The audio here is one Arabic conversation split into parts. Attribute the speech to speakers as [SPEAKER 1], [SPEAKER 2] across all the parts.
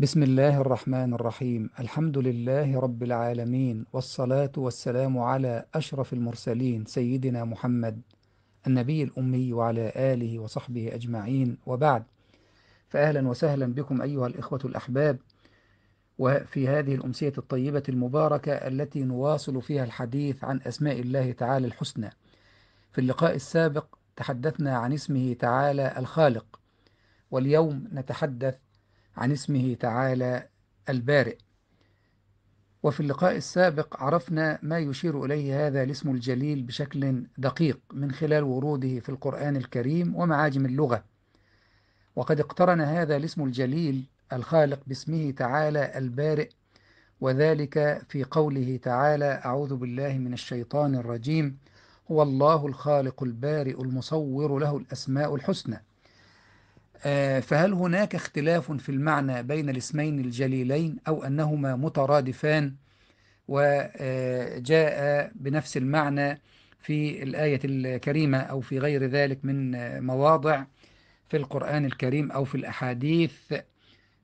[SPEAKER 1] بسم الله الرحمن الرحيم الحمد لله رب العالمين والصلاة والسلام على أشرف المرسلين سيدنا محمد النبي الأمي وعلى آله وصحبه أجمعين وبعد فأهلا وسهلا بكم أيها الإخوة الأحباب وفي هذه الأمسية الطيبة المباركة التي نواصل فيها الحديث عن أسماء الله تعالى الحسنى في اللقاء السابق تحدثنا عن اسمه تعالى الخالق واليوم نتحدث عن اسمه تعالى البارئ وفي اللقاء السابق عرفنا ما يشير إليه هذا الاسم الجليل بشكل دقيق من خلال وروده في القرآن الكريم ومعاجم اللغة وقد اقترن هذا الاسم الجليل الخالق باسمه تعالى البارئ وذلك في قوله تعالى أعوذ بالله من الشيطان الرجيم هو الله الخالق البارئ المصور له الأسماء الحسنى آه، فهل هناك اختلاف في المعنى بين الاسمين الجليلين أو أنهما مترادفان وجاء بنفس المعنى في الآية الكريمة أو في غير ذلك من مواضع في القرآن الكريم أو في الأحاديث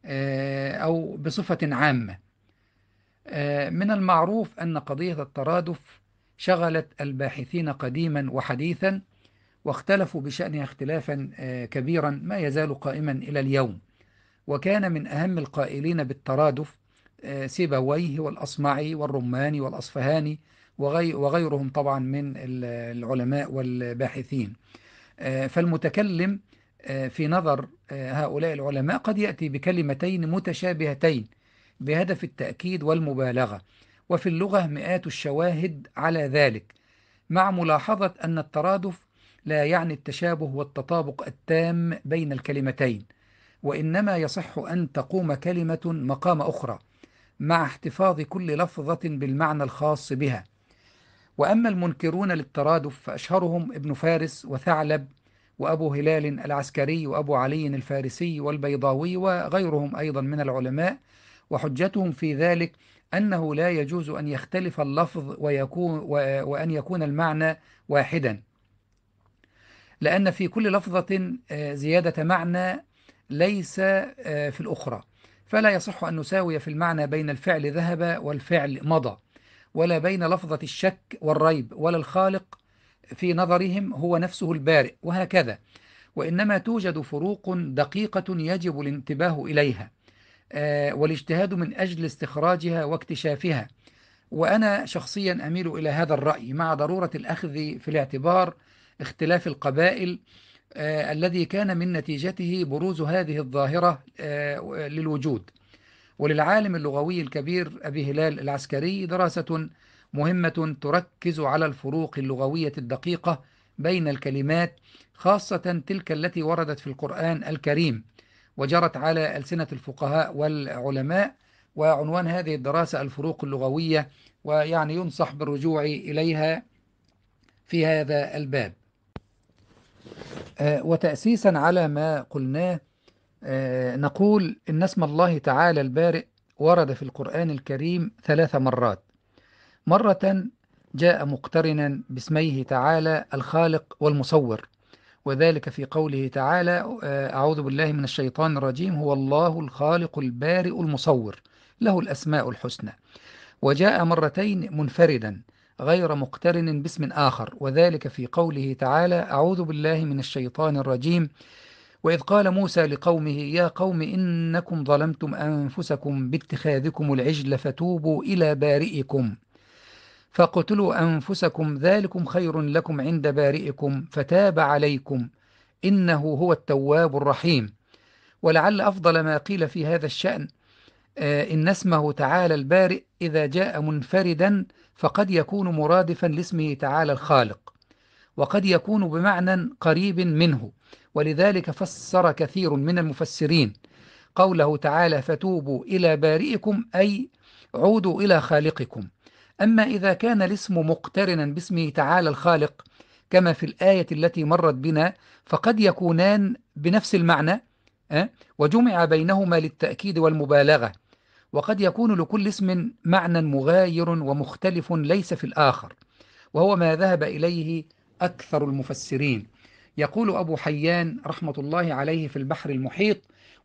[SPEAKER 1] آه، أو بصفة عامة آه، من المعروف أن قضية الترادف شغلت الباحثين قديما وحديثا واختلفوا بشأنها اختلافا آه، كبيرا ما يزال قائما إلى اليوم وكان من أهم القائلين بالترادف آه، سيبويه والأصمعي والرماني والأصفهاني وغيرهم طبعا من العلماء والباحثين آه، فالمتكلم في نظر هؤلاء العلماء قد يأتي بكلمتين متشابهتين بهدف التأكيد والمبالغة وفي اللغة مئات الشواهد على ذلك مع ملاحظة أن الترادف لا يعني التشابه والتطابق التام بين الكلمتين وإنما يصح أن تقوم كلمة مقام أخرى مع احتفاظ كل لفظة بالمعنى الخاص بها وأما المنكرون للترادف فأشهرهم ابن فارس وثعلب وأبو هلال العسكري وأبو علي الفارسي والبيضاوي وغيرهم أيضا من العلماء وحجتهم في ذلك أنه لا يجوز أن يختلف اللفظ ويكون وأن يكون المعنى واحدا لأن في كل لفظة آه، زيادة معنى ليس آه، في الأخرى فلا يصح أن نساوي في المعنى بين الفعل ذهب والفعل مضى ولا بين لفظة الشك والريب ولا الخالق في نظرهم هو نفسه البارئ وهكذا وإنما توجد فروق دقيقة يجب الانتباه إليها آه، والاجتهاد من أجل استخراجها واكتشافها وأنا شخصيا أميل إلى هذا الرأي مع ضرورة الأخذ في الاعتبار اختلاف القبائل آه، الذي كان من نتيجته بروز هذه الظاهرة آه، للوجود وللعالم اللغوي الكبير أبي هلال العسكري دراسة مهمة تركز على الفروق اللغوية الدقيقة بين الكلمات خاصة تلك التي وردت في القرآن الكريم وجرت على ألسنة الفقهاء والعلماء وعنوان هذه الدراسة الفروق اللغوية ويعني ينصح بالرجوع إليها في هذا الباب آه، وتأسيسا على ما قلناه آه، نقول إن اسم الله تعالى البارئ ورد في القرآن الكريم ثلاث مرات مرة جاء مقترنا باسميه تعالى الخالق والمصور وذلك في قوله تعالى آه، أعوذ بالله من الشيطان الرجيم هو الله الخالق البارئ المصور له الأسماء الحسنى وجاء مرتين منفردا غير مقترن باسم آخر وذلك في قوله تعالى أعوذ بالله من الشيطان الرجيم وإذ قال موسى لقومه يا قوم إنكم ظلمتم أنفسكم باتخاذكم العجل فتوبوا إلى بارئكم فاقتلوا أنفسكم ذلكم خير لكم عند بارئكم فتاب عليكم إنه هو التواب الرحيم ولعل أفضل ما قيل في هذا الشأن آه، إن اسمه تعالى البارئ إذا جاء منفردا فقد يكون مرادفا لاسمه تعالى الخالق وقد يكون بمعنى قريب منه ولذلك فسر كثير من المفسرين قوله تعالى فتوبوا إلى بارئكم أي عودوا إلى خالقكم أما إذا كان الاسم مقترنا باسمه تعالى الخالق كما في الآية التي مرت بنا فقد يكونان بنفس المعنى أه؟ وجمع بينهما للتأكيد والمبالغة وقد يكون لكل اسم معنى مغاير ومختلف ليس في الآخر وهو ما ذهب إليه أكثر المفسرين يقول أبو حيان رحمة الله عليه في البحر المحيط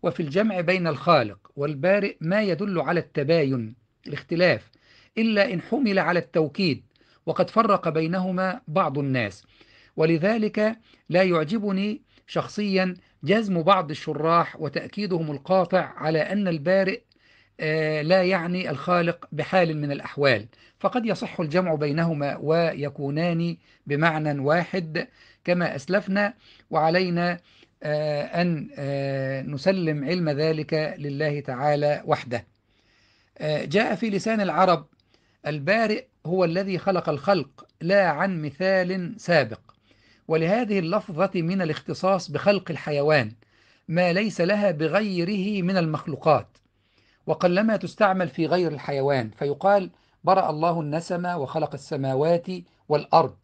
[SPEAKER 1] وفي الجمع بين الخالق والبارئ ما يدل على التباين الاختلاف إلا إن حمل على التوكيد وقد فرق بينهما بعض الناس ولذلك لا يعجبني شخصيا جزم بعض الشراح وتأكيدهم القاطع على أن البارئ آه، لا يعني الخالق بحال من الأحوال فقد يصح الجمع بينهما ويكونان بمعنى واحد كما أسلفنا وعلينا آه، أن آه، نسلم علم ذلك لله تعالى وحده جاء في لسان العرب البارئ هو الذي خلق الخلق لا عن مثال سابق ولهذه اللفظة من الاختصاص بخلق الحيوان ما ليس لها بغيره من المخلوقات وقلما تستعمل في غير الحيوان فيقال برأ الله النسمة وخلق السماوات والأرض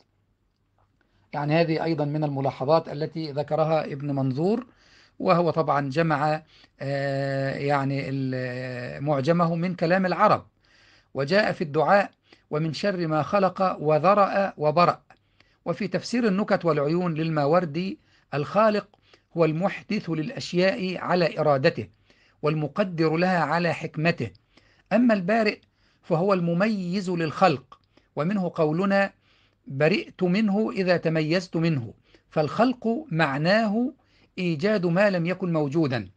[SPEAKER 1] يعني هذه أيضا من الملاحظات التي ذكرها ابن منظور وهو طبعا جمع آه، يعني معجمه من كلام العرب وجاء في الدعاء ومن شر ما خلق وذرأ وبرأ وفي تفسير النكت والعيون للماوردي الخالق هو المحدث للأشياء على إرادته والمقدر لها على حكمته أما البارئ فهو المميز للخلق ومنه قولنا برئت منه إذا تميزت منه فالخلق معناه إيجاد ما لم يكن موجودا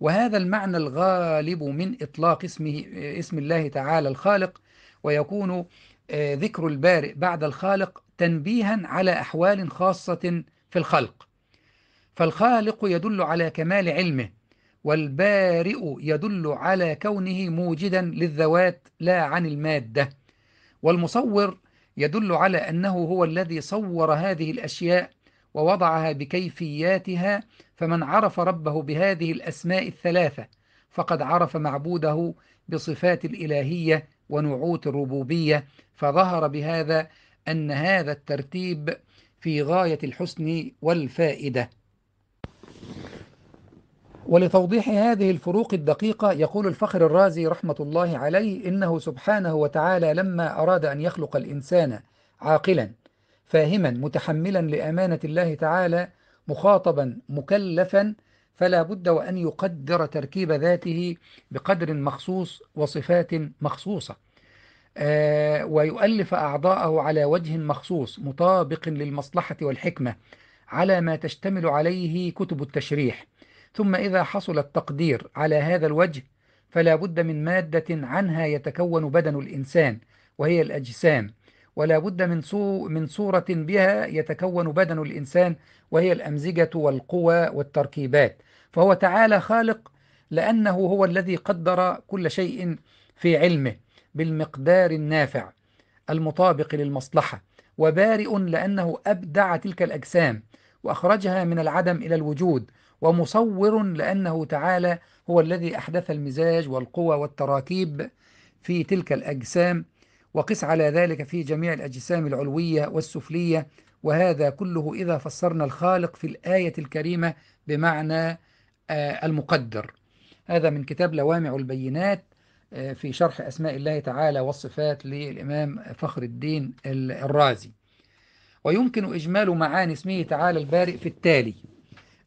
[SPEAKER 1] وهذا المعنى الغالب من إطلاق اسمه اسم الله تعالى الخالق ويكون آه، ذكر البارئ بعد الخالق تنبيها على أحوال خاصة في الخلق فالخالق يدل على كمال علمه والبارئ يدل على كونه موجدا للذوات لا عن المادة والمصور يدل على أنه هو الذي صور هذه الأشياء ووضعها بكيفياتها فمن عرف ربه بهذه الأسماء الثلاثة فقد عرف معبوده بصفات الإلهية ونعوت الربوبية فظهر بهذا أن هذا الترتيب في غاية الحسن والفائدة ولتوضيح هذه الفروق الدقيقة يقول الفخر الرازي رحمة الله عليه إنه سبحانه وتعالى لما أراد أن يخلق الإنسان عاقلا فاهما متحملا لأمانة الله تعالى مخاطبا مكلفا فلا بد وأن يقدر تركيب ذاته بقدر مخصوص وصفات مخصوصة آه، ويؤلف أعضاءه على وجه مخصوص مطابق للمصلحة والحكمة على ما تشتمل عليه كتب التشريح ثم إذا حصل التقدير على هذا الوجه فلا بد من مادة عنها يتكون بدن الإنسان وهي الأجسام ولا بد من من صورة بها يتكون بدن الإنسان وهي الأمزجة والقوى والتركيبات فهو تعالى خالق لأنه هو الذي قدر كل شيء في علمه بالمقدار النافع المطابق للمصلحة وبارئ لأنه أبدع تلك الأجسام وأخرجها من العدم إلى الوجود ومصور لأنه تعالى هو الذي أحدث المزاج والقوى والتراكيب في تلك الأجسام وقس على ذلك في جميع الأجسام العلوية والسفلية وهذا كله إذا فسرنا الخالق في الآية الكريمة بمعنى آه، المقدر هذا من كتاب لوامع البينات آه، في شرح أسماء الله تعالى والصفات للإمام فخر الدين الرازي ويمكن إجمال معاني اسمه تعالى البارئ في التالي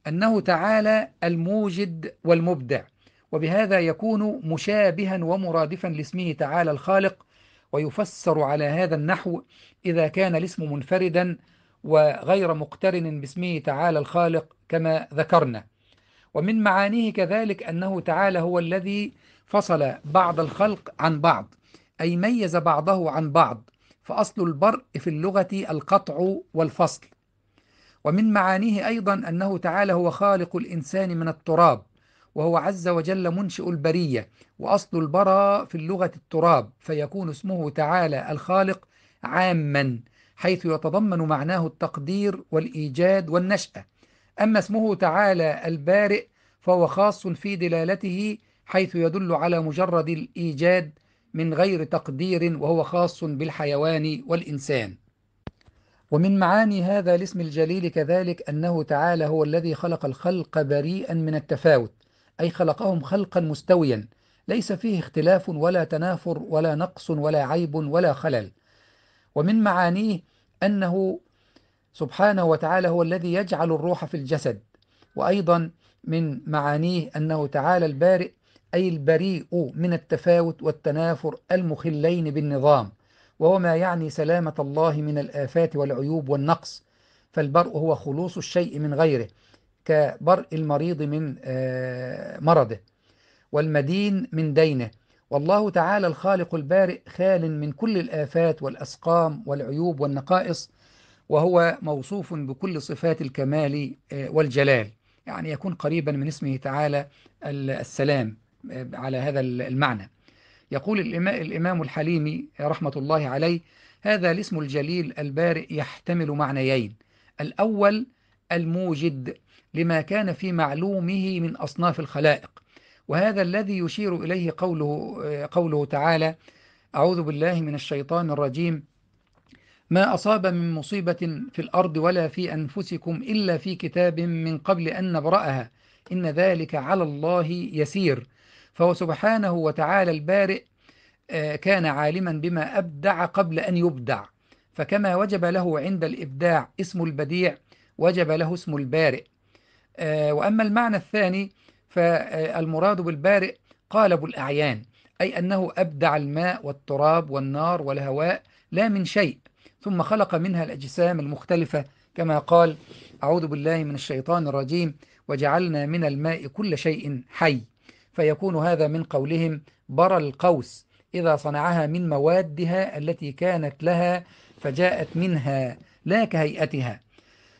[SPEAKER 1] أنه تعالى الموجد والمبدع وبهذا يكون مشابها ومرادفا لاسمه تعالى الخالق ويفسر على هذا النحو إذا كان الاسم منفردا وغير مقترن باسمه تعالى الخالق كما ذكرنا ومن معانيه كذلك أنه تعالى هو الذي فصل بعض الخلق عن بعض أي ميز بعضه عن بعض فأصل البرء في اللغة القطع والفصل ومن معانيه أيضا أنه تعالى هو خالق الإنسان من التراب وهو عز وجل منشئ البرية وأصل البراء في اللغة التراب فيكون اسمه تعالى الخالق عاما حيث يتضمن معناه التقدير والإيجاد والنشأة أما اسمه تعالى البارئ فهو خاص في دلالته حيث يدل على مجرد الإيجاد من غير تقدير وهو خاص بالحيوان والإنسان ومن معاني هذا الاسم الجليل كذلك أنه تعالى هو الذي خلق الخلق بريئا من التفاوت أي خلقهم خلقا مستويا ليس فيه اختلاف ولا تنافر ولا نقص ولا عيب ولا خلل ومن معانيه أنه سبحانه وتعالى هو الذي يجعل الروح في الجسد وأيضا من معانيه أنه تعالى البارئ أي البريء من التفاوت والتنافر المخلين بالنظام وهو ما يعني سلامة الله من الآفات والعيوب والنقص فالبرء هو خلوص الشيء من غيره كبرء المريض من آه، مرضه والمدين من دينه والله تعالى الخالق البارئ خال من كل الآفات والأسقام والعيوب والنقائص وهو موصوف بكل صفات الكمال آه، والجلال يعني يكون قريبا من اسمه تعالى السلام آه، على هذا المعنى يقول الإمام الحليمي رحمة الله عليه هذا الاسم الجليل البارئ يحتمل معنيين الأول الموجد لما كان في معلومه من أصناف الخلائق وهذا الذي يشير إليه قوله, قوله تعالى أعوذ بالله من الشيطان الرجيم ما أصاب من مصيبة في الأرض ولا في أنفسكم إلا في كتاب من قبل أن نبرأها إن ذلك على الله يسير فهو سبحانه وتعالى البارئ آه، كان عالما بما أبدع قبل أن يبدع فكما وجب له عند الإبداع اسم البديع وجب له اسم البارئ آه، وأما المعنى الثاني فالمراد بالبارئ قالب الأعيان أي أنه أبدع الماء والتراب والنار والهواء لا من شيء ثم خلق منها الأجسام المختلفة كما قال أعوذ بالله من الشيطان الرجيم وجعلنا من الماء كل شيء حي فيكون هذا من قولهم برى القوس إذا صنعها من موادها التي كانت لها فجاءت منها لا كهيئتها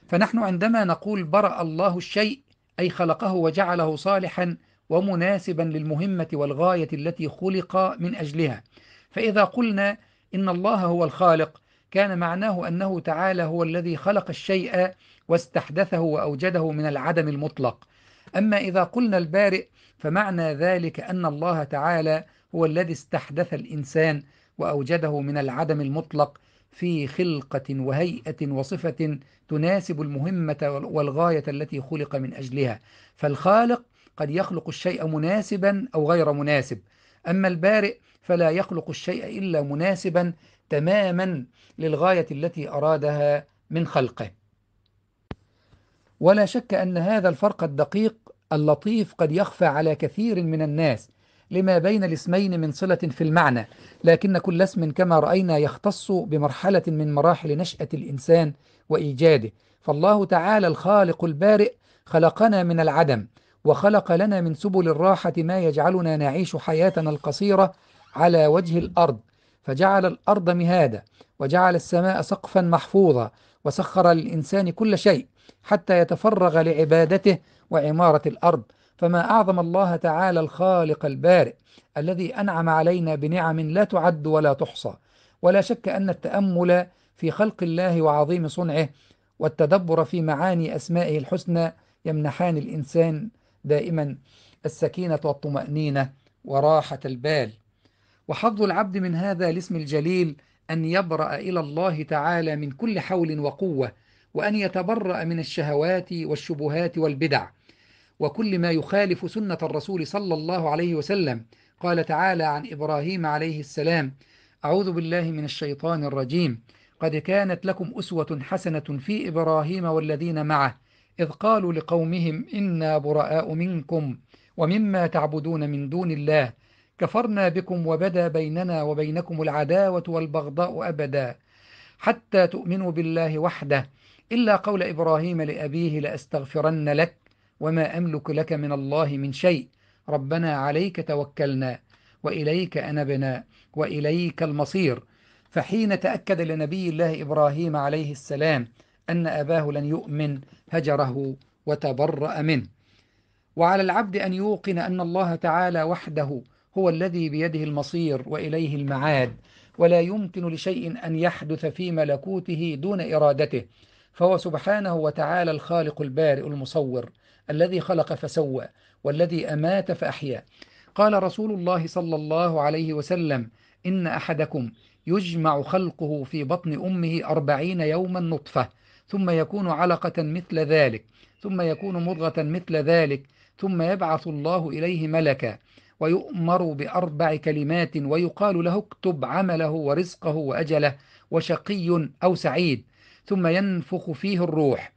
[SPEAKER 1] فنحن عندما نقول برأ الله الشيء أي خلقه وجعله صالحا ومناسبا للمهمة والغاية التي خلق من أجلها فإذا قلنا إن الله هو الخالق كان معناه أنه تعالى هو الذي خلق الشيء واستحدثه وأوجده من العدم المطلق أما إذا قلنا البارئ فمعنى ذلك أن الله تعالى هو الذي استحدث الإنسان وأوجده من العدم المطلق في خلقة وهيئة وصفة تناسب المهمة والغاية التي خلق من أجلها فالخالق قد يخلق الشيء مناسبا أو غير مناسب أما البارئ فلا يخلق الشيء إلا مناسبا تماما للغاية التي أرادها من خلقه ولا شك أن هذا الفرق الدقيق اللطيف قد يخفى على كثير من الناس لما بين الاسمين من صلة في المعنى لكن كل اسم كما رأينا يختص بمرحلة من مراحل نشأة الإنسان وإيجاده فالله تعالى الخالق البارئ خلقنا من العدم وخلق لنا من سبل الراحة ما يجعلنا نعيش حياتنا القصيرة على وجه الأرض فجعل الأرض مهادا وجعل السماء سقفا محفوظا وسخر للإنسان كل شيء حتى يتفرغ لعبادته وعمارة الأرض فما أعظم الله تعالى الخالق البارئ الذي أنعم علينا بنعم لا تعد ولا تحصى ولا شك أن التأمل في خلق الله وعظيم صنعه والتدبر في معاني أسمائه الحسنى يمنحان الإنسان دائما السكينة والطمأنينة وراحة البال وحظ العبد من هذا الاسم الجليل أن يبرأ إلى الله تعالى من كل حول وقوة وأن يتبرأ من الشهوات والشبهات والبدع وكل ما يخالف سنة الرسول صلى الله عليه وسلم قال تعالى عن إبراهيم عليه السلام أعوذ بالله من الشيطان الرجيم قد كانت لكم أسوة حسنة في إبراهيم والذين معه إذ قالوا لقومهم إنا براء منكم ومما تعبدون من دون الله كفرنا بكم وبدا بيننا وبينكم العداوة والبغضاء أبدا حتى تؤمنوا بالله وحده إلا قول إبراهيم لأبيه لأستغفرن لك وما أملك لك من الله من شيء ربنا عليك توكلنا وإليك أنبنا وإليك المصير فحين تأكد لنبي الله إبراهيم عليه السلام أن أباه لن يؤمن هجره وتبرأ منه وعلى العبد أن يوقن أن الله تعالى وحده هو الذي بيده المصير وإليه المعاد ولا يمكن لشيء أن يحدث في ملكوته دون إرادته فهو سبحانه وتعالى الخالق البارئ المصور الذي خلق فسوى والذي أمات فأحيا قال رسول الله صلى الله عليه وسلم إن أحدكم يجمع خلقه في بطن أمه أربعين يوما نطفة ثم يكون علقة مثل ذلك ثم يكون مضغة مثل ذلك ثم يبعث الله إليه ملكا ويؤمر بأربع كلمات ويقال له اكتب عمله ورزقه وأجله وشقي أو سعيد ثم ينفخ فيه الروح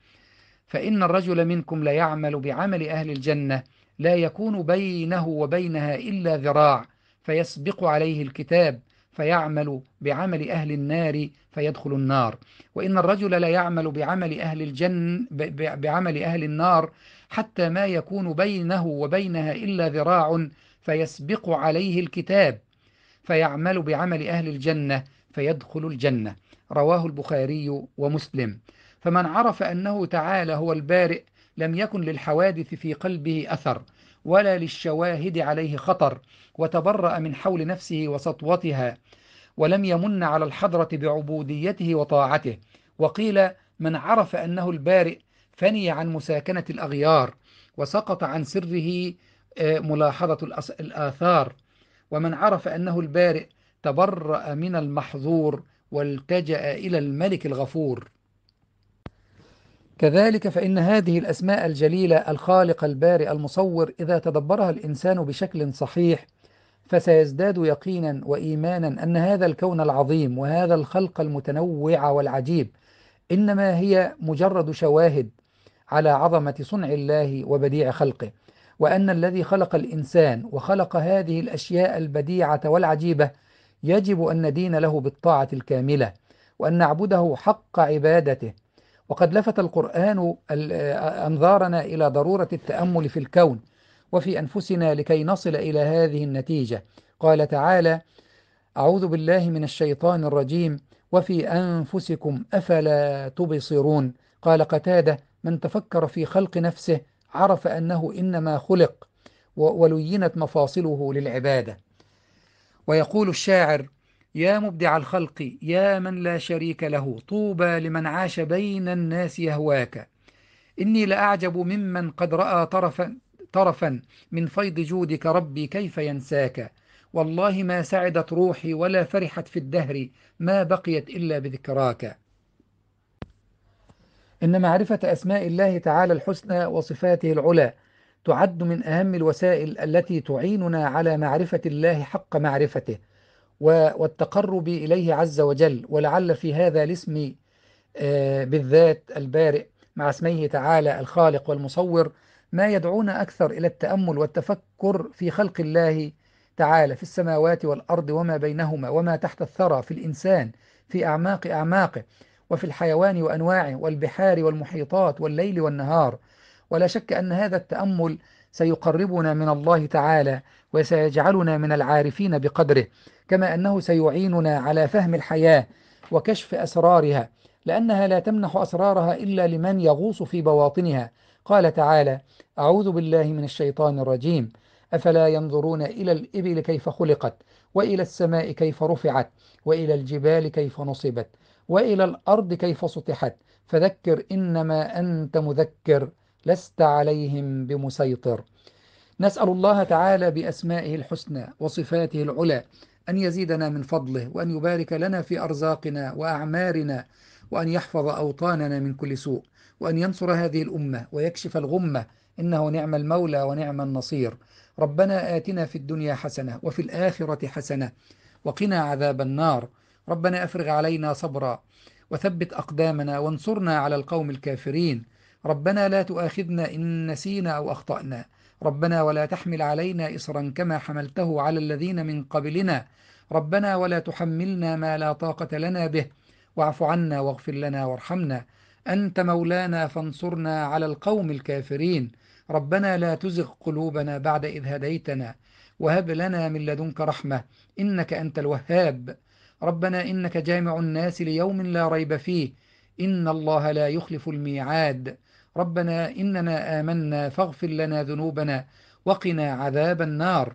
[SPEAKER 1] فإن الرجل منكم ليعمل بعمل أهل الجنة لا يكون بينه وبينها إلا ذراع فيسبق عليه الكتاب فيعمل بعمل أهل النار فيدخل النار وإن الرجل لا يعمل بعمل أهل الجن بعمل أهل النار حتى ما يكون بينه وبينها إلا ذراع فيسبق عليه الكتاب فيعمل بعمل أهل الجنة فيدخل الجنة رواه البخاري ومسلم فمن عرف أنه تعالى هو البارئ لم يكن للحوادث في قلبه أثر ولا للشواهد عليه خطر وتبرأ من حول نفسه وسطوتها ولم يمن على الحضرة بعبوديته وطاعته وقيل من عرف أنه البارئ فني عن مساكنة الأغيار وسقط عن سره آه، ملاحظة الآثار ومن عرف أنه البارئ تبرأ من المحظور والتجأ إلى الملك الغفور كذلك فإن هذه الأسماء الجليلة الخالق البارئ المصور إذا تدبرها الإنسان بشكل صحيح فسيزداد يقينا وإيمانا أن هذا الكون العظيم وهذا الخلق المتنوع والعجيب إنما هي مجرد شواهد على عظمة صنع الله وبديع خلقه وأن الذي خلق الإنسان وخلق هذه الأشياء البديعة والعجيبة يجب أن ندين له بالطاعة الكاملة وأن نعبده حق عبادته وقد لفت القرآن أنظارنا إلى ضرورة التأمل في الكون وفي أنفسنا لكي نصل إلى هذه النتيجة قال تعالى أعوذ بالله من الشيطان الرجيم وفي أنفسكم أفلا تبصرون قال قتادة من تفكر في خلق نفسه عرف أنه إنما خلق ولينت مفاصله للعبادة ويقول الشاعر يا مبدع الخلق يا من لا شريك له طوبى لمن عاش بين الناس يهواك إني لأعجب ممن قد رأى طرفا, طرفا من فيض جودك ربي كيف ينساك والله ما سعدت روحي ولا فرحت في الدهر ما بقيت إلا بذكراك إن معرفة أسماء الله تعالى الحسنى وصفاته العلى تعد من أهم الوسائل التي تعيننا على معرفة الله حق معرفته والتقرب إليه عز وجل ولعل في هذا الاسم آه، بالذات البارئ مع اسمه تعالى الخالق والمصور ما يدعونا أكثر إلى التأمل والتفكر في خلق الله تعالى في السماوات والأرض وما بينهما وما تحت الثرى في الإنسان في أعماق أعماقه وفي الحيوان وأنواعه والبحار والمحيطات والليل والنهار ولا شك أن هذا التأمل سيقربنا من الله تعالى وسيجعلنا من العارفين بقدره كما أنه سيعيننا على فهم الحياة وكشف أسرارها لأنها لا تمنح أسرارها إلا لمن يغوص في بواطنها قال تعالى أعوذ بالله من الشيطان الرجيم أفلا ينظرون إلى الإبل كيف خلقت وإلى السماء كيف رفعت وإلى الجبال كيف نصبت وإلى الأرض كيف سطحت فذكر إنما أنت مذكر لست عليهم بمسيطر نسأل الله تعالى بأسمائه الحسنى وصفاته العلى أن يزيدنا من فضله وأن يبارك لنا في أرزاقنا وأعمارنا وأن يحفظ أوطاننا من كل سوء وأن ينصر هذه الأمة ويكشف الغمة إنه نعم المولى ونعم النصير ربنا آتنا في الدنيا حسنة وفي الآخرة حسنة وقنا عذاب النار ربنا أفرغ علينا صبرا وثبت أقدامنا وانصرنا على القوم الكافرين ربنا لا تؤاخذنا إن نسينا أو أخطأنا ربنا ولا تحمل علينا إصرا كما حملته على الذين من قبلنا ربنا ولا تحملنا ما لا طاقة لنا به واعف عنا واغفر لنا وارحمنا أنت مولانا فانصرنا على القوم الكافرين ربنا لا تزغ قلوبنا بعد إذ هديتنا وهب لنا من لدنك رحمة إنك أنت الوهاب ربنا إنك جامع الناس ليوم لا ريب فيه إن الله لا يخلف الميعاد ربنا إننا آمنا فاغفر لنا ذنوبنا وقنا عذاب النار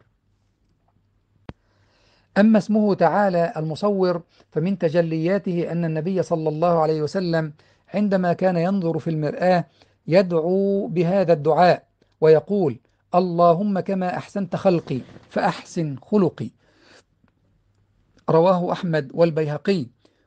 [SPEAKER 1] أما اسمه تعالى المصور فمن تجلياته أن النبي صلى الله عليه وسلم عندما كان ينظر في المرآة يدعو بهذا الدعاء ويقول اللهم كما أحسنت خلقي فأحسن خلقي رواه أحمد والبيهقي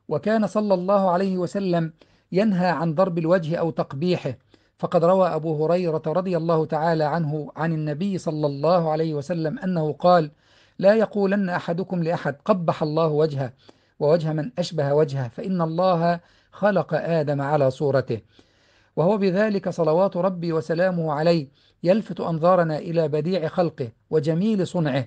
[SPEAKER 1] وكان صلى الله عليه وسلم ينهى عن ضرب الوجه أو تقبيحه فقد روى أبو هريرة رضي الله تعالى عنه عن النبي صلى الله عليه وسلم أنه قال لا يقولن أحدكم لأحد قبح الله وجهه ووجه من أشبه وجهه فإن الله خلق آدم على صورته وهو بذلك صلوات ربي وسلامه عليه يلفت أنظارنا إلى بديع خلقه وجميل صنعه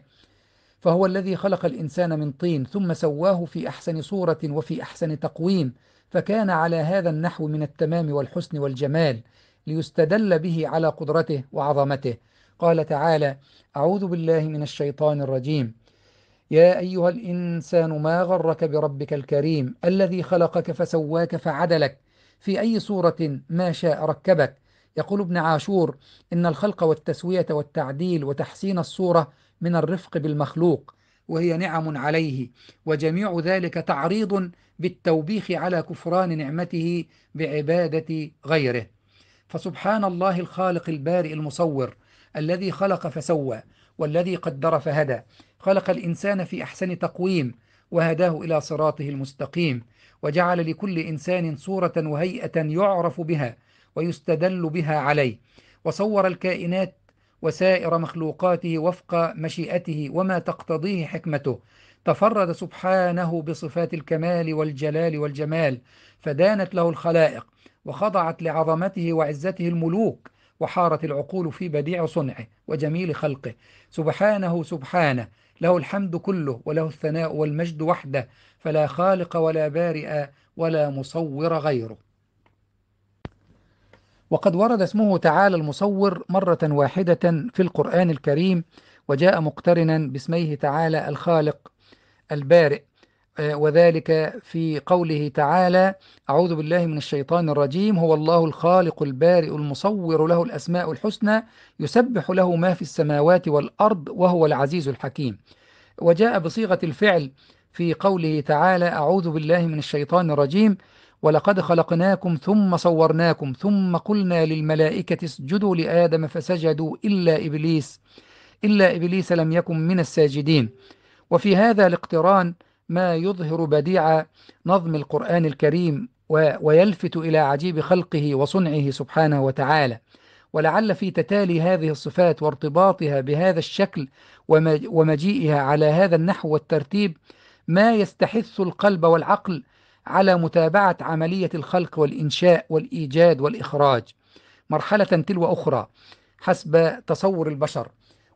[SPEAKER 1] فهو الذي خلق الإنسان من طين ثم سواه في أحسن صورة وفي أحسن تقويم فكان على هذا النحو من التمام والحسن والجمال ليستدل به على قدرته وعظمته قال تعالى أعوذ بالله من الشيطان الرجيم يا أيها الإنسان ما غرك بربك الكريم الذي خلقك فسواك فعدلك في أي صورة ما شاء ركبك يقول ابن عاشور إن الخلق والتسوية والتعديل وتحسين الصورة من الرفق بالمخلوق وهي نعم عليه وجميع ذلك تعريض بالتوبيخ على كفران نعمته بعبادة غيره فسبحان الله الخالق البارئ المصور الذي خلق فسوى والذي قدر فهدى خلق الإنسان في أحسن تقويم وهداه إلى صراطه المستقيم وجعل لكل إنسان صورة وهيئة يعرف بها ويستدل بها عليه وصور الكائنات وسائر مخلوقاته وفق مشيئته وما تقتضيه حكمته تفرد سبحانه بصفات الكمال والجلال والجمال فدانت له الخلائق وخضعت لعظمته وعزته الملوك وحارت العقول في بديع صنعه وجميل خلقه سبحانه سبحانه له الحمد كله وله الثناء والمجد وحده فلا خالق ولا بارئ ولا مصور غيره وقد ورد اسمه تعالى المصور مرة واحدة في القرآن الكريم وجاء مقترنا باسميه تعالى الخالق البارئ آه، وذلك في قوله تعالى أعوذ بالله من الشيطان الرجيم هو الله الخالق البارئ المصور له الأسماء الحسنى يسبح له ما في السماوات والأرض وهو العزيز الحكيم وجاء بصيغة الفعل في قوله تعالى أعوذ بالله من الشيطان الرجيم ولقد خلقناكم ثم صورناكم ثم قلنا للملائكة اسجدوا لآدم فسجدوا إلا إبليس إلا إبليس لم يكن من الساجدين وفي هذا الاقتران ما يظهر بديع نظم القرآن الكريم ويلفت إلى عجيب خلقه وصنعه سبحانه وتعالى ولعل في تتالي هذه الصفات وارتباطها بهذا الشكل ومجيئها على هذا النحو والترتيب ما يستحث القلب والعقل على متابعة عملية الخلق والإنشاء والإيجاد والإخراج مرحلة تلو أخرى حسب تصور البشر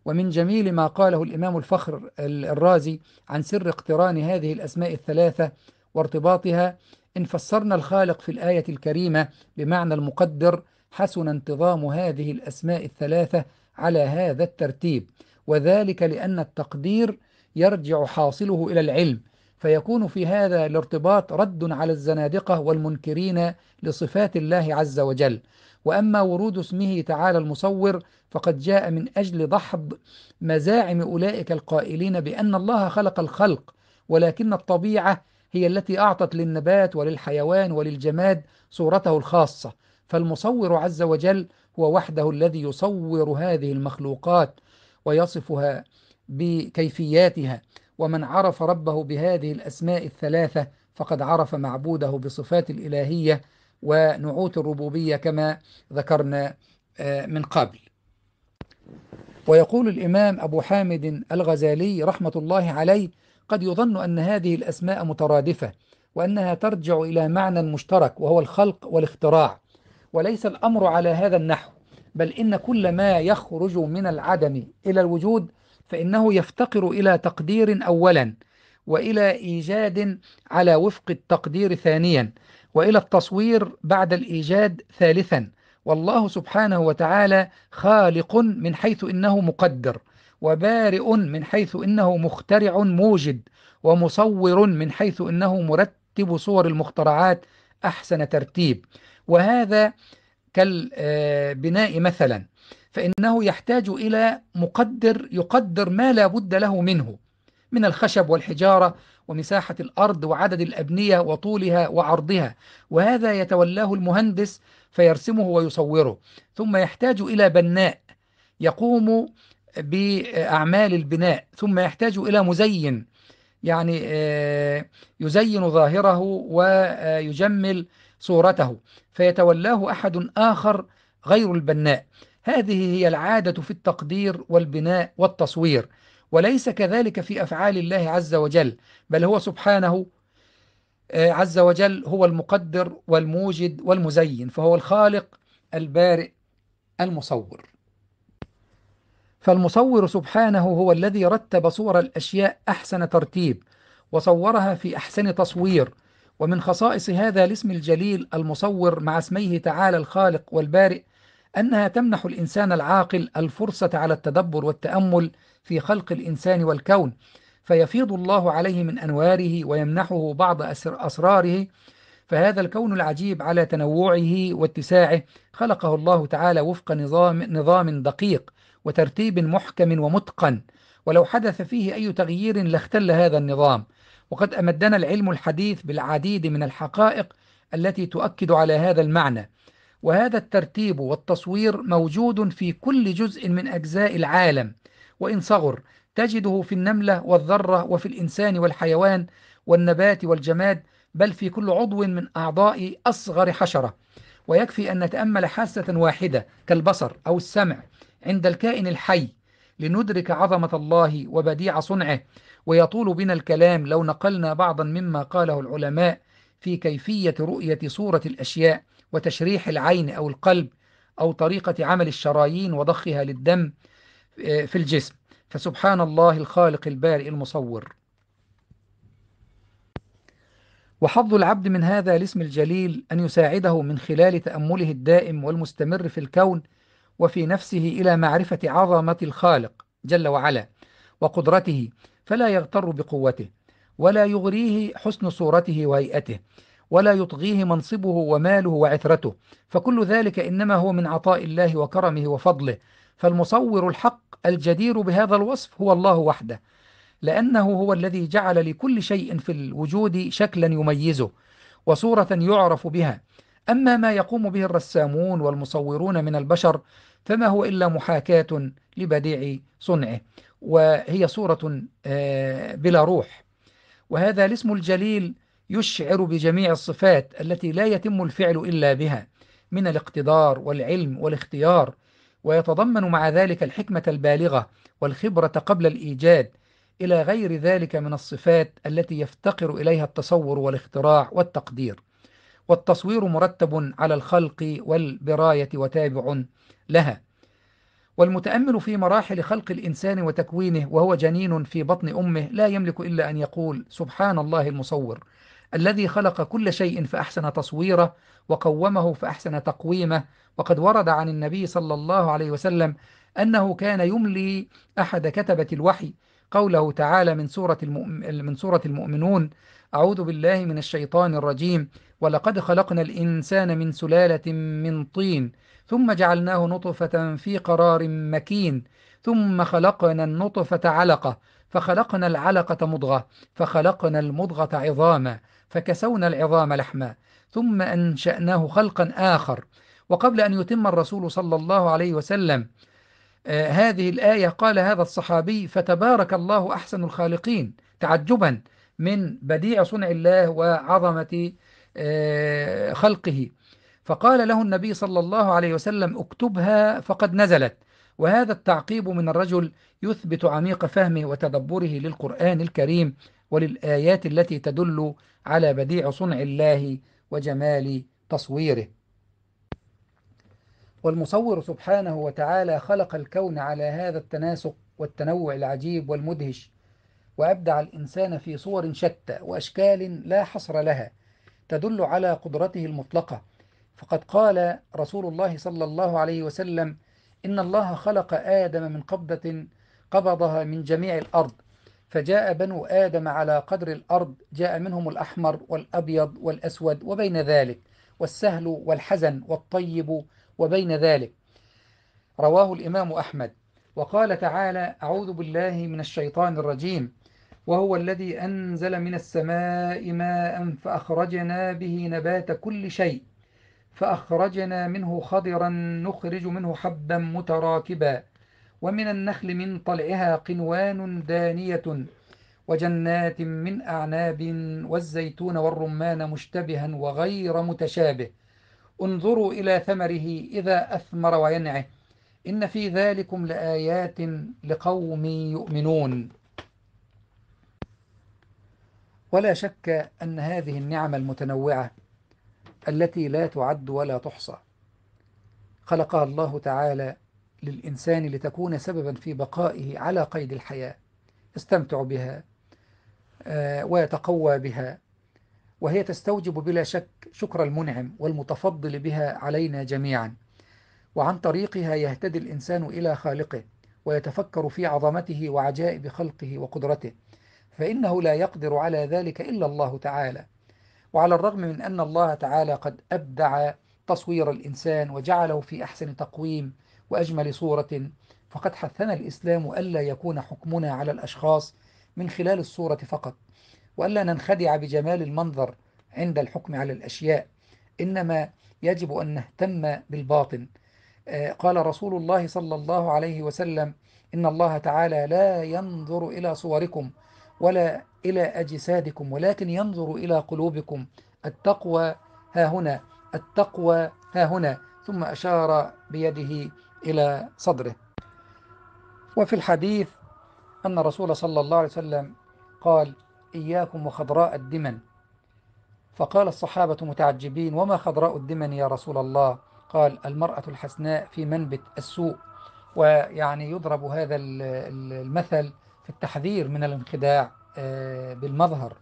[SPEAKER 1] ومن جميل ما قاله الإمام الفخر الرازي عن سر اقتران هذه الأسماء الثلاثة وارتباطها إن فسرنا الخالق في الآية الكريمة بمعنى المقدر حسن انتظام هذه الأسماء الثلاثة على هذا الترتيب وذلك لأن التقدير يرجع حاصله إلى العلم فيكون في هذا الارتباط رد على الزنادقة والمنكرين لصفات الله عز وجل وأما ورود اسمه تعالى المصور فقد جاء من أجل دحض مزاعم أولئك القائلين بأن الله خلق الخلق ولكن الطبيعة هي التي أعطت للنبات وللحيوان وللجماد صورته الخاصة فالمصور عز وجل هو وحده الذي يصور هذه المخلوقات ويصفها بكيفياتها ومن عرف ربه بهذه الأسماء الثلاثة فقد عرف معبوده بصفات الإلهية ونعوت الربوبية كما ذكرنا آه، من قبل ويقول الإمام أبو حامد الغزالي رحمة الله عليه قد يظن أن هذه الأسماء مترادفة وأنها ترجع إلى معنى مشترك وهو الخلق والاختراع وليس الأمر على هذا النحو بل إن كل ما يخرج من العدم إلى الوجود فإنه يفتقر إلى تقدير أولا وإلى إيجاد على وفق التقدير ثانيا وإلى التصوير بعد الإيجاد ثالثا والله سبحانه وتعالى خالق من حيث إنه مقدر وبارئ من حيث إنه مخترع موجد ومصور من حيث إنه مرتب صور المخترعات أحسن ترتيب وهذا كالبناء مثلا فإنه يحتاج إلى مقدر يقدر ما لا بد له منه من الخشب والحجارة ومساحة الأرض وعدد الأبنية وطولها وعرضها وهذا يتولاه المهندس فيرسمه ويصوره ثم يحتاج إلى بناء يقوم بأعمال البناء ثم يحتاج إلى مزين يعني آه، يزين ظاهره ويجمل صورته فيتولاه أحد آخر غير البناء هذه هي العادة في التقدير والبناء والتصوير وليس كذلك في أفعال الله عز وجل بل هو سبحانه آه، عز وجل هو المقدر والموجد والمزين فهو الخالق البارئ المصور فالمصور سبحانه هو الذي رتب صور الأشياء أحسن ترتيب وصورها في أحسن تصوير ومن خصائص هذا الاسم الجليل المصور مع اسميه تعالى الخالق والبارئ أنها تمنح الإنسان العاقل الفرصة على التدبر والتأمل في خلق الإنسان والكون فيفيض الله عليه من أنواره ويمنحه بعض أسراره فهذا الكون العجيب على تنوعه واتساعه خلقه الله تعالى وفق نظام, نظام دقيق وترتيب محكم ومتقن ولو حدث فيه أي تغيير لاختل هذا النظام وقد أمدنا العلم الحديث بالعديد من الحقائق التي تؤكد على هذا المعنى وهذا الترتيب والتصوير موجود في كل جزء من أجزاء العالم وإن صغر تجده في النملة والذرة وفي الإنسان والحيوان والنبات والجماد بل في كل عضو من أعضاء أصغر حشرة ويكفي أن نتأمل حاسة واحدة كالبصر أو السمع عند الكائن الحي لندرك عظمة الله وبديع صنعه ويطول بنا الكلام لو نقلنا بعضا مما قاله العلماء في كيفية رؤية صورة الأشياء وتشريح العين أو القلب أو طريقة عمل الشرايين وضخها للدم آه، في الجسم فسبحان الله الخالق البارئ المصور وحظ العبد من هذا الاسم الجليل أن يساعده من خلال تأمله الدائم والمستمر في الكون وفي نفسه إلى معرفة عظمة الخالق جل وعلا وقدرته فلا يغتر بقوته ولا يغريه حسن صورته وهيئته ولا يطغيه منصبه وماله وعثرته فكل ذلك إنما هو من عطاء الله وكرمه وفضله فالمصور الحق الجدير بهذا الوصف هو الله وحده لأنه هو الذي جعل لكل شيء في الوجود شكلا يميزه وصورة يعرف بها أما ما يقوم به الرسامون والمصورون من البشر فما هو إلا محاكاة لبديع صنعه وهي صورة آه، بلا روح وهذا الاسم الجليل يشعر بجميع الصفات التي لا يتم الفعل إلا بها من الاقتدار والعلم والاختيار ويتضمن مع ذلك الحكمة البالغة والخبرة قبل الإيجاد إلى غير ذلك من الصفات التي يفتقر إليها التصور والاختراع والتقدير والتصوير مرتب على الخلق والبراية وتابع لها والمتأمل في مراحل خلق الإنسان وتكوينه وهو جنين في بطن أمه لا يملك إلا أن يقول سبحان الله المصور الذي خلق كل شيء فأحسن تصويره وقومه فأحسن تقويمه وقد ورد عن النبي صلى الله عليه وسلم أنه كان يملي أحد كتبة الوحي قوله تعالى من سورة, المؤمن من سورة المؤمنون أعوذ بالله من الشيطان الرجيم ولقد خلقنا الإنسان من سلالة من طين ثم جعلناه نطفة في قرار مكين ثم خلقنا النطفة علقة فخلقنا العلقة مضغة فخلقنا المضغة عظاما فكسونا العظام لحما ثم أنشأناه خلقا آخر وقبل أن يتم الرسول صلى الله عليه وسلم آه هذه الآية قال هذا الصحابي فتبارك الله أحسن الخالقين تعجبا من بديع صنع الله وعظمة آه خلقه فقال له النبي صلى الله عليه وسلم اكتبها فقد نزلت وهذا التعقيب من الرجل يثبت عميق فهمه وتدبره للقرآن الكريم وللآيات التي تدل على بديع صنع الله وجمال تصويره والمصور سبحانه وتعالى خلق الكون على هذا التناسق والتنوع العجيب والمدهش وأبدع الإنسان في صور شتى وأشكال لا حصر لها تدل على قدرته المطلقة فقد قال رسول الله صلى الله عليه وسلم إن الله خلق آدم من قبضة قبضها من جميع الأرض فجاء بنو آدم على قدر الأرض جاء منهم الأحمر والأبيض والأسود وبين ذلك والسهل والحزن والطيب وبين ذلك رواه الإمام أحمد وقال تعالى أعوذ بالله من الشيطان الرجيم وهو الذي أنزل من السماء ماء فأخرجنا به نبات كل شيء فأخرجنا منه خضرا نخرج منه حبا متراكبا ومن النخل من طلعها قنوان دانية وجنات من أعناب والزيتون والرمان مشتبها وغير متشابه انظروا إلى ثمره إذا أثمر وينعه إن في ذلكم لآيات لقوم يؤمنون ولا شك أن هذه النعم المتنوعة التي لا تعد ولا تحصى خلقها الله تعالى للإنسان لتكون سببا في بقائه على قيد الحياة يستمتع بها آه، ويتقوى بها وهي تستوجب بلا شك شكر المنعم والمتفضل بها علينا جميعا وعن طريقها يهتدي الإنسان إلى خالقه ويتفكر في عظمته وعجائب خلقه وقدرته فإنه لا يقدر على ذلك إلا الله تعالى وعلى الرغم من أن الله تعالى قد أبدع تصوير الإنسان وجعله في أحسن تقويم وأجمل صورة فقد حثنا الإسلام ألا يكون حكمنا على الأشخاص من خلال الصورة فقط وألا ننخدع بجمال المنظر عند الحكم على الأشياء إنما يجب أن نهتم بالباطن آه، قال رسول الله صلى الله عليه وسلم إن الله تعالى لا ينظر إلى صوركم ولا إلى أجسادكم ولكن ينظر إلى قلوبكم التقوى ها هنا التقوى ها هنا ثم أشار بيده إلى صدره وفي الحديث أن الرسول صلى الله عليه وسلم قال إياكم وخضراء الدمن فقال الصحابة متعجبين وما خضراء الدمن يا رسول الله قال المرأة الحسناء في منبت السوء ويعني يضرب هذا المثل في التحذير من الانخداع آه، بالمظهر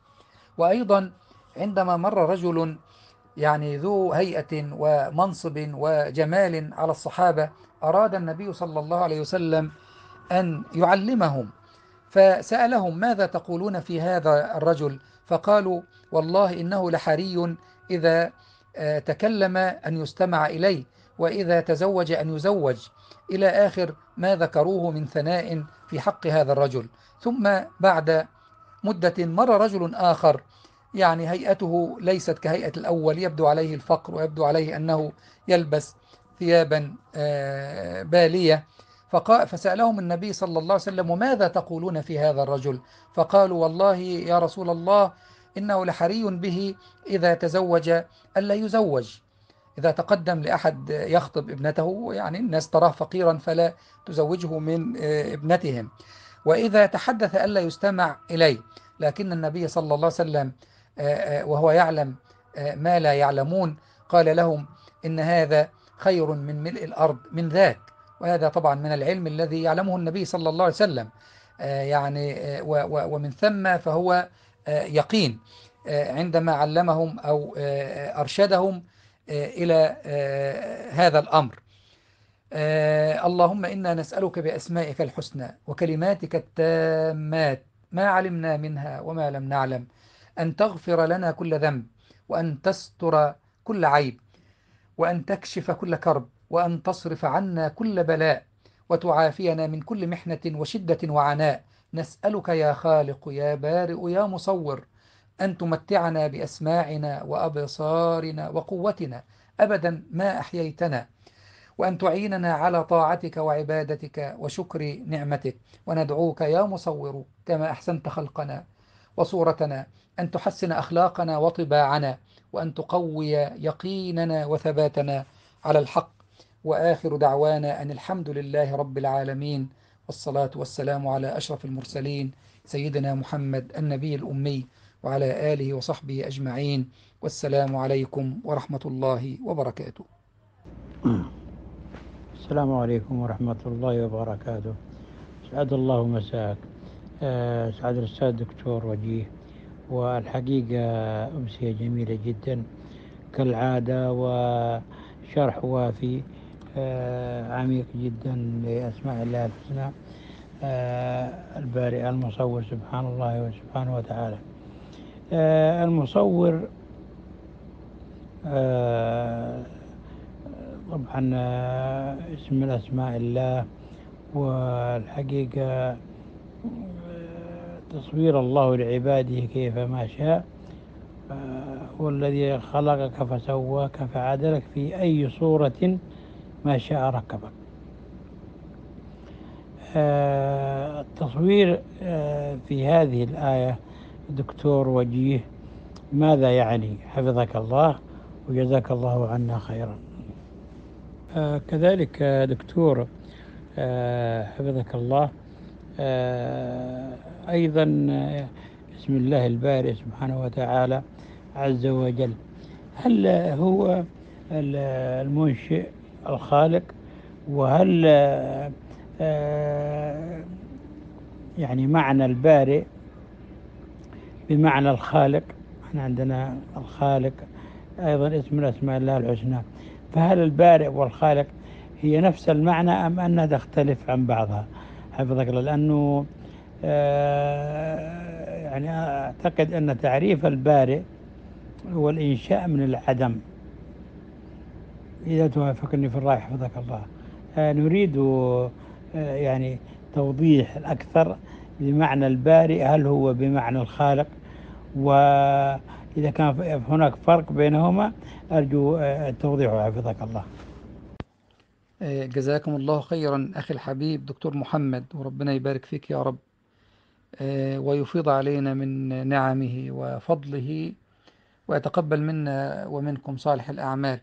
[SPEAKER 1] وأيضا عندما مر رجل يعني ذو هيئة ومنصب وجمال على الصحابة أراد النبي صلى الله عليه وسلم أن يعلمهم فسألهم ماذا تقولون في هذا الرجل فقالوا والله إنه لحري إذا آه، تكلم أن يستمع إليه وإذا تزوج أن يزوج إلى آخر ما ذكروه من ثناء في حق هذا الرجل ثم بعد مدة مر رجل آخر يعني هيئته ليست كهيئة الأول يبدو عليه الفقر ويبدو عليه أنه يلبس ثيابا آه، بالية فسألهم النبي صلى الله عليه وسلم وماذا تقولون في هذا الرجل فقالوا والله يا رسول الله إنه لحري به إذا تزوج ألا يزوج إذا تقدم لأحد يخطب ابنته يعني الناس تراه فقيرا فلا تزوجه من آه، ابنتهم وإذا تحدث ألا يستمع إليه لكن النبي صلى الله عليه وسلم آه، وهو يعلم ما لا يعلمون قال لهم إن هذا خير من ملء الأرض من ذاك وهذا طبعا من العلم الذي يعلمه النبي صلى الله عليه وسلم آه، يعني آه، ومن ثم فهو آه، يقين عندما علمهم أو أرشدهم إلى هذا الأمر اللهم إنا نسألك بأسمائك الحسنى وكلماتك التامات ما علمنا منها وما لم نعلم أن تغفر لنا كل ذنب وأن تستر كل عيب وأن تكشف كل كرب وأن تصرف عنا كل بلاء وتعافينا من كل محنة وشدة وعناء نسألك يا خالق يا بارئ يا مصور أن تمتعنا بأسماعنا وأبصارنا وقوتنا أبدا ما أحييتنا وأن تعيننا على طاعتك وعبادتك وشكر نعمتك وندعوك يا مصور كما أحسنت خلقنا وصورتنا أن تحسن أخلاقنا وطباعنا وأن تقوي يقيننا وثباتنا على الحق وآخر دعوانا أن الحمد لله رب العالمين والصلاة والسلام على أشرف المرسلين سيدنا محمد النبي الأمي وعلى آله وصحبه أجمعين والسلام عليكم ورحمة الله وبركاته السلام
[SPEAKER 2] عليكم ورحمة الله وبركاته سعد الله مساك أه، سعد الأستاذ دكتور وجيه والحقيقة أمسية جميلة جدا كالعادة وشرح وافي آه، عميق جدا لأسماء الله الحسنى آه، البارئ المصور سبحان الله وسبحانه وتعالى آه، المصور طبعا اسم الأسماء الله والحقيقة تصوير الله لعباده كيف ما شاء هو آه، الذي خلقك فسواك فعدلك في أي صورة ما شاء ركبك آه، التصوير آه، في هذه الآية دكتور وجيه ماذا يعني حفظك الله وجزاك الله عنا خيرا كذلك دكتور حفظك الله آه، أيضا بسم آه، الله البارئ سبحانه وتعالى عز وجل هل هو المنشئ الخالق وهل آه، يعني معنى البارئ بمعنى الخالق احنا عندنا الخالق أيضا اسم من أسماء الله الحسنى فهل البارئ والخالق هي نفس المعنى أم أنها تختلف عن بعضها حفظك الله لأنه آه، يعني أعتقد أن تعريف البارئ هو الإنشاء من العدم إذا توافقني في الرأي حفظك الله آه، نريد آه، يعني توضيح الأكثر لمعنى البارئ هل هو بمعنى الخالق وإذا كان هناك فرق بينهما أرجو توضيحه حفظك الله
[SPEAKER 1] آه، جزاكم الله خيرا أخي الحبيب دكتور محمد وربنا يبارك فيك يا رب آه، ويفيض علينا من نعمه وفضله ويتقبل منا ومنكم صالح الأعمال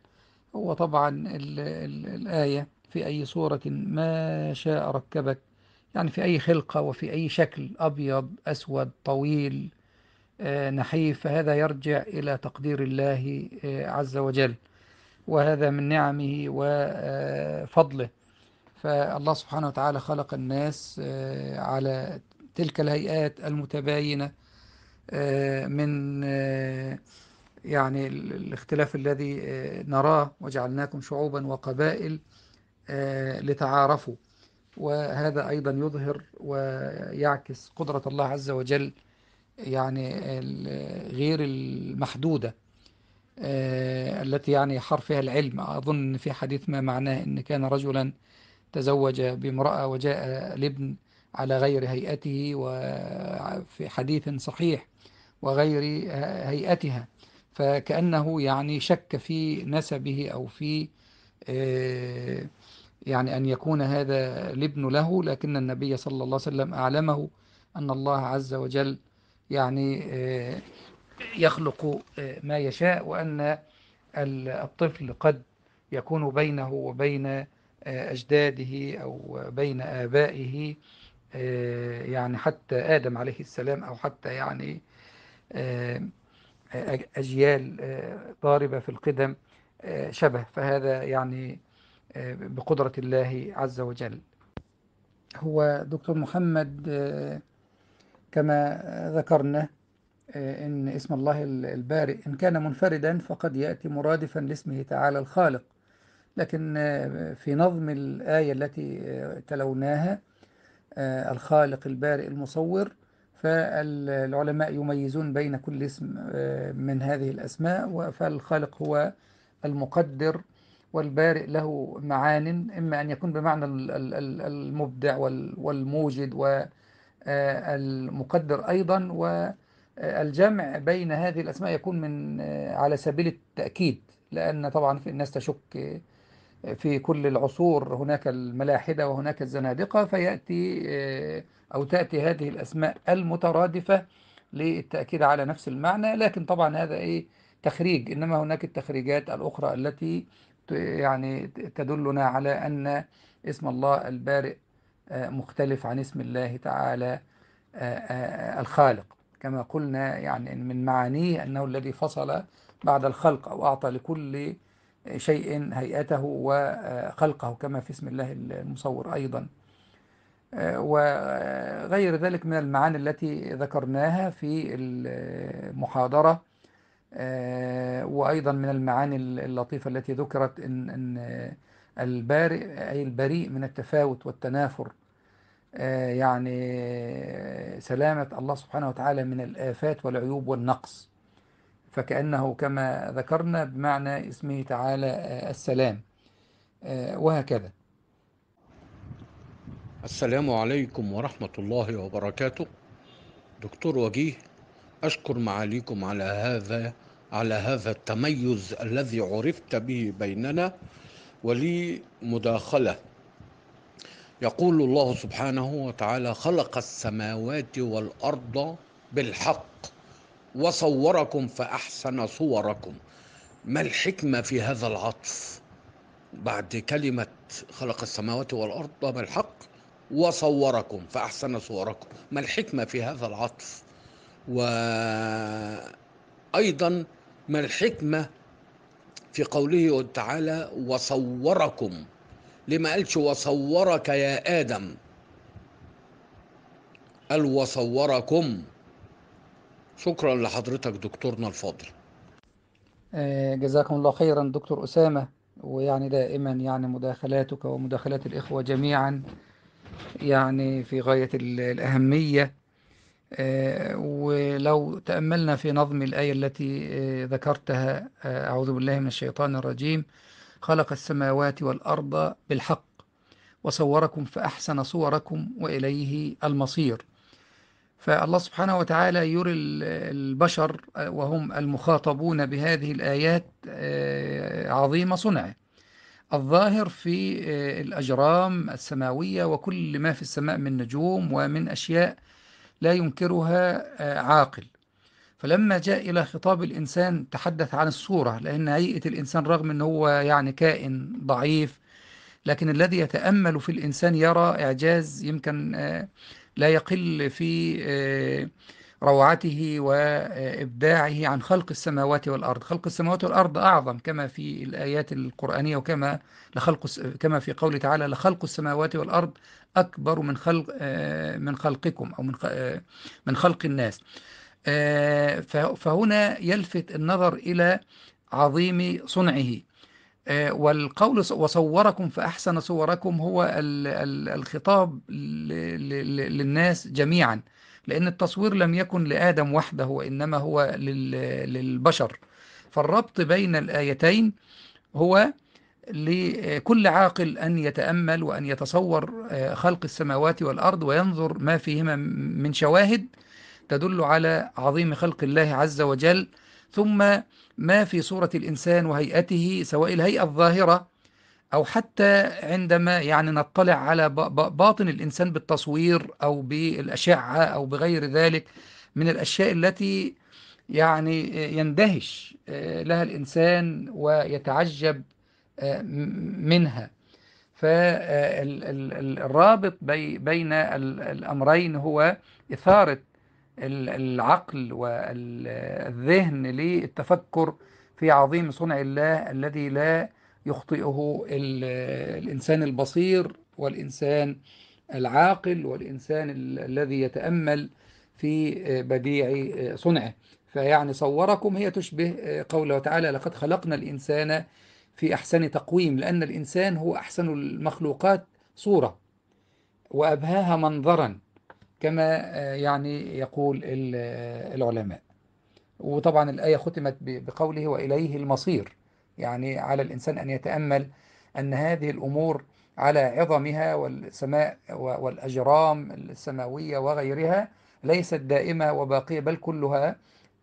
[SPEAKER 1] هو طبعا الآية في أي صورة ما شاء ركبك يعني في أي خلقة وفي أي شكل أبيض أسود طويل آه، نحيف فهذا يرجع إلى تقدير الله عز وجل وهذا من نعمه وفضله آه، فالله سبحانه وتعالى خلق الناس آه، على تلك الهيئات المتباينة آه، من يعني الاختلاف الذي نراه وجعلناكم شعوبا وقبائل لتعارفوا وهذا أيضا يظهر ويعكس قدرة الله عز وجل يعني غير المحدودة آه، التي يعني حرفها العلم أظن في حديث ما معناه إن كان رجلا تزوج بامرأة وجاء الابن على غير هيئته وفي حديث صحيح وغير هيئتها فكأنه يعني شك في نسبه أو في آه، يعني أن يكون هذا الابن له لكن النبي صلى الله عليه وسلم أعلمه أن الله عز وجل يعني آه، يخلق آه، ما يشاء وأن الطفل قد يكون بينه وبين آه، أجداده أو بين آبائه آه، يعني حتى آدم عليه السلام أو حتى يعني أجيال ضاربة في القدم شبه فهذا يعني بقدرة الله عز وجل هو دكتور محمد كما ذكرنا آه، إن اسم الله البارئ إن كان منفردا فقد يأتي مرادفا لاسمه تعالى الخالق لكن آه، في نظم الآية التي آه، تلوناها الخالق البارئ المصور فالعلماء يميزون بين كل اسم من هذه الأسماء فالخالق هو المقدر والبارئ له معان إما أن يكون بمعنى المبدع والموجد والمقدر أيضا و الجمع بين هذه الأسماء يكون من آه، على سبيل التأكيد لأن طبعا الناس تشك آه، في كل العصور هناك الملاحدة وهناك الزنادقة فيأتي آه، أو تأتي هذه الأسماء المترادفة للتأكيد على نفس المعنى لكن طبعا هذا إيه تخريج إنما هناك التخريجات الأخرى التي يعني تدلنا على أن اسم الله البارئ مختلف عن اسم الله تعالى الخالق كما قلنا يعني من معانيه أنه الذي فصل بعد الخلق أو أعطى لكل شيء هيئته وخلقه كما في اسم الله المصور أيضا آه، وغير ذلك من المعاني التي ذكرناها في المحاضرة آه، وأيضا من المعاني اللطيفة التي ذكرت إن البارئ أي البريء من التفاوت والتنافر آه، يعني آه، سلامة الله سبحانه وتعالى من الآفات والعيوب والنقص فكأنه كما ذكرنا بمعنى اسمه تعالى آه، السلام وهكذا
[SPEAKER 3] السلام عليكم ورحمة الله وبركاته دكتور وجيه أشكر معاليكم على هذا على هذا التميز الذي عرفت به بيننا ولي مداخله يقول الله سبحانه وتعالى خلق السماوات والارض بالحق وصوركم فاحسن صوركم ما الحكمه في هذا العطف بعد كلمه خلق السماوات والارض بالحق وصوركم فاحسن صوركم ما الحكمه في هذا العطف وايضا ما الحكمه في قوله تعالى وصوركم ليه ما قالش وصورك يا آدم قال وصوركم شكرا لحضرتك دكتورنا الفاضل
[SPEAKER 1] آه، جزاكم الله خيرا دكتور أسامة ويعني دائما يعني مداخلاتك ومداخلات الإخوة جميعا يعني في غاية الأهمية آه، ولو تأملنا في نظم الآية التي آه، ذكرتها أعوذ بالله من الشيطان الرجيم خلق السماوات والأرض بالحق وصوركم فأحسن صوركم وإليه المصير فالله سبحانه وتعالى يري البشر آه، وهم المخاطبون بهذه الآيات آه، عظيم صنعه الظاهر في آه، الأجرام السماوية وكل ما في السماء من نجوم ومن أشياء لا ينكرها عاقل فلما جاء إلى خطاب الإنسان تحدث عن الصورة لأن هيئة الإنسان رغم أنه هو يعني كائن ضعيف لكن الذي يتأمل في الإنسان يرى إعجاز يمكن آه، لا يقل في آه، روعته وإبداعه عن خلق السماوات والأرض خلق السماوات والأرض أعظم كما في الآيات القرآنية وكما لخلق كما في قوله تعالى لخلق السماوات والأرض أكبر من خلق آه، من خلقكم أو من من خلق الناس آه، فهنا يلفت النظر إلى عظيم صنعه آه، والقول وصوركم فأحسن صوركم هو الخطاب للناس جميعا لأن التصوير لم يكن لآدم وحده وإنما هو للبشر فالربط بين الآيتين هو لكل عاقل أن يتأمل وأن يتصور آه، خلق السماوات والأرض وينظر ما فيهما من شواهد تدل على عظيم خلق الله عز وجل ثم ما في صورة الإنسان وهيئته سواء الهيئة الظاهرة أو حتى عندما يعني نطلع على باطن الإنسان بالتصوير أو بالأشعة أو بغير ذلك من الأشياء التي يعني يندهش آه، لها الإنسان ويتعجب آه، منها فالرابط آه، بين الأمرين هو إثارة العقل والذهن للتفكر في عظيم صنع الله الذي لا يخطئه الإنسان البصير والإنسان العاقل والإنسان الذي يتأمل في بديع صنعه فيعني صوركم هي تشبه قوله تعالى لقد خلقنا الإنسان في أحسن تقويم لأن الإنسان هو أحسن المخلوقات صورة وأبهاها منظرا كما آه، يعني يقول آه، العلماء وطبعا الآية ختمت بقوله وإليه المصير يعني على الإنسان أن يتأمل أن هذه الأمور على عظمها والسماء والأجرام السماوية وغيرها ليست دائمة وباقية بل كلها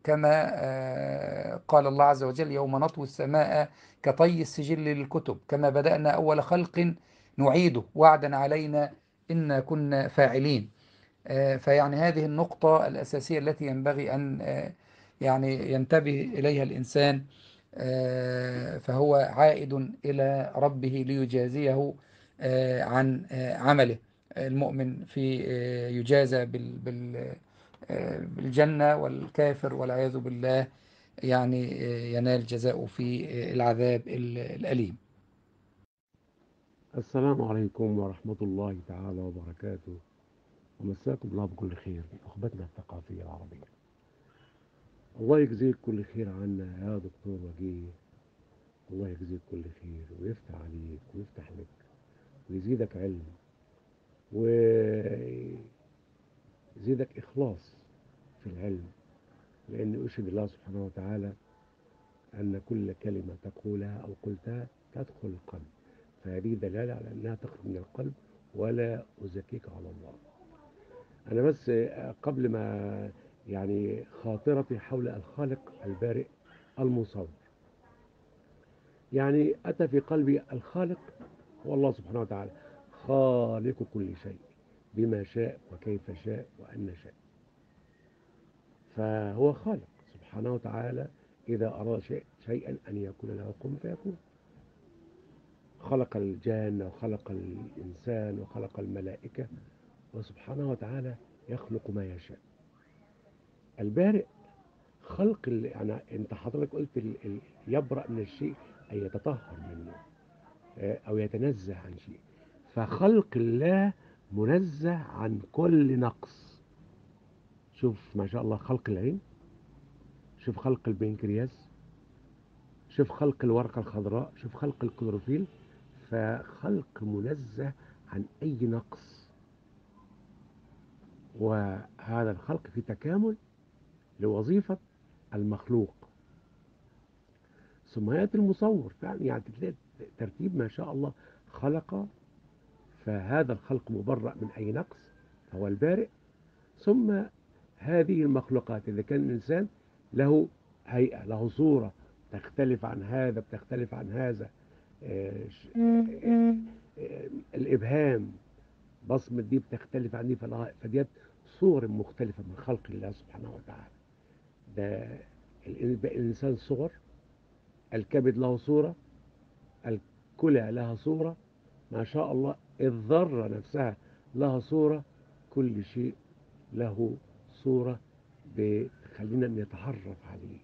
[SPEAKER 1] كما آه، قال الله عز وجل يوم نطوي السماء كطي السجل للكتب كما بدأنا أول خلق نعيده وعدا علينا إنا كنا فاعلين آه، فيعني هذه النقطة الأساسية التي ينبغي أن آه، يعني ينتبه إليها الإنسان آه، فهو عائد إلى ربه ليجازيه عن عمله المؤمن في يجازى بالجنة والكافر والعياذ بالله يعني ينال جزاؤه في العذاب الأليم
[SPEAKER 4] السلام عليكم ورحمة الله تعالى وبركاته ومساكم الله بكل خير نخبتنا الثقافية العربية الله يجزيك كل خير عنا يا دكتور وجيه الله يجزيك كل خير ويفتح عليك ويفتح لك ويزيدك علم ويزيدك إخلاص في العلم لأن أشهد الله سبحانه وتعالى أن كل كلمة تقولها أو قلتها تدخل القلب فهذه دلالة على أنها تخرج من القلب ولا أزكيك على الله أنا بس آه، قبل ما يعني خاطرتي حول الخالق البارئ المصور يعني أتى في قلبي الخالق هو الله سبحانه وتعالى خالق كل شيء بما شاء وكيف شاء وأن شاء فهو خالق سبحانه وتعالى إذا أراد شيئا أن يكون له كن فيكون خلق الجان وخلق الإنسان وخلق الملائكة وسبحانه وتعالى يخلق ما يشاء البارئ خلق اللي يعني انت حضرتك قلت يبرأ من الشيء أي يتطهر منه آه، أو يتنزه عن شيء فخلق الله منزه عن كل نقص شوف ما شاء الله خلق العين شوف خلق البنكرياس شوف خلق الورقة الخضراء شوف خلق الكلوروفيل فخلق منزه عن أي نقص وهذا الخلق في تكامل لوظيفة المخلوق ثم يأتي المصور فعلا يعني ترتيب ما شاء الله خلق فهذا الخلق مبرأ من أي نقص فهو البارئ ثم هذه المخلوقات إذا كان الإنسان له هيئة له صورة تختلف عن هذا بتختلف عن هذا آه، آه، آه، الإبهام بصمة دي بتختلف عن دي فديت صور مختلفة من خلق الله سبحانه وتعالى ده الإنسان صور الكبد له صورة الكلى لها صورة ما شاء الله الذرة نفسها لها صورة كل شيء له صورة بخلينا نتعرف عليه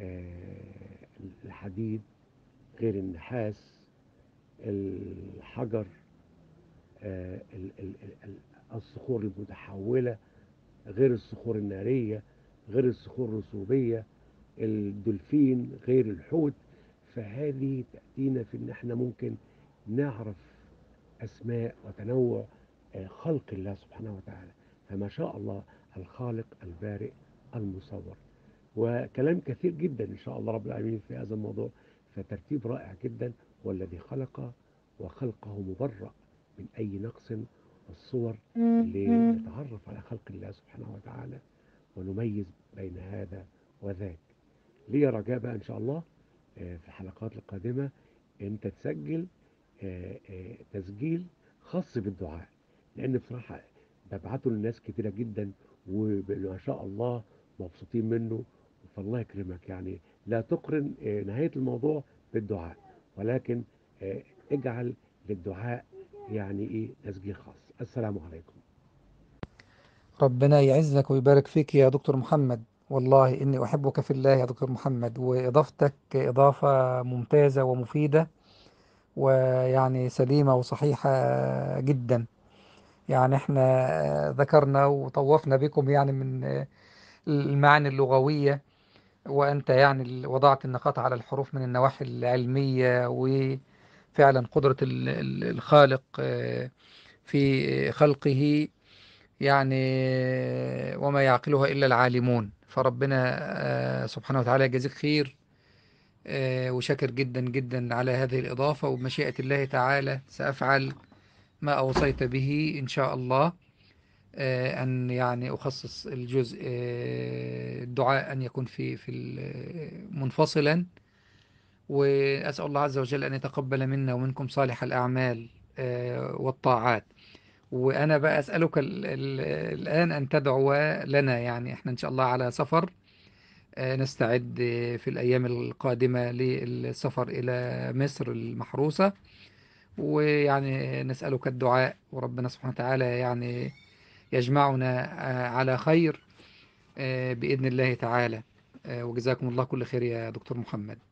[SPEAKER 4] آه، الحديد غير النحاس الحجر آه، الصخور المتحولة غير الصخور النارية غير الصخور الرسوبية الدولفين غير الحوت فهذه تأتينا في ان احنا ممكن نعرف اسماء وتنوع آه، خلق الله سبحانه وتعالى فما شاء الله الخالق البارئ المصور وكلام كثير جدا ان شاء الله رب العالمين في هذا الموضوع فترتيب رائع جدا والذي خلق وخلقه مبرأ من أي نقص والصور لنتعرف على خلق الله سبحانه وتعالى ونميز بين هذا وذاك لي رجاء بقى إن شاء الله آه، في الحلقات القادمة أنت تسجل آه، آه، تسجيل خاص بالدعاء لأن بصراحة ببعته للناس كتيرة جدا وما شاء الله مبسوطين منه فالله يكرمك يعني لا تقرن نهاية الموضوع بالدعاء ولكن اجعل للدعاء يعني ايه تسجيل خاص السلام عليكم
[SPEAKER 1] ربنا يعزك ويبارك فيك يا دكتور محمد والله إني أحبك في الله يا دكتور محمد وإضافتك إضافة ممتازة ومفيدة ويعني سليمة وصحيحة جدا يعني إحنا ذكرنا وطوفنا بكم يعني من المعاني اللغوية وأنت يعني وضعت النقاط على الحروف من النواحي العلمية و فعلا قدرة الخالق آه، في خلقه يعني آه، وما يعقلها إلا العالمون فربنا آه، سبحانه وتعالى يجازيك خير وشاكر جدا جدا على هذه الإضافة وبمشيئة الله تعالى سأفعل ما أوصيت به إن شاء الله أن يعني أخصص الجزء الدعاء أن يكون في في منفصلا وأسأل الله عز وجل أن يتقبل منا ومنكم صالح الأعمال آه، والطاعات وأنا بقى أسألك الآن أن تدعو لنا يعني إحنا إن شاء الله على سفر آه، نستعد في الأيام القادمة للسفر إلى مصر المحروسة ويعني نسألك الدعاء وربنا سبحانه وتعالى يعني يجمعنا آه، على خير بإذن الله تعالى وجزاكم الله كل خير يا دكتور محمد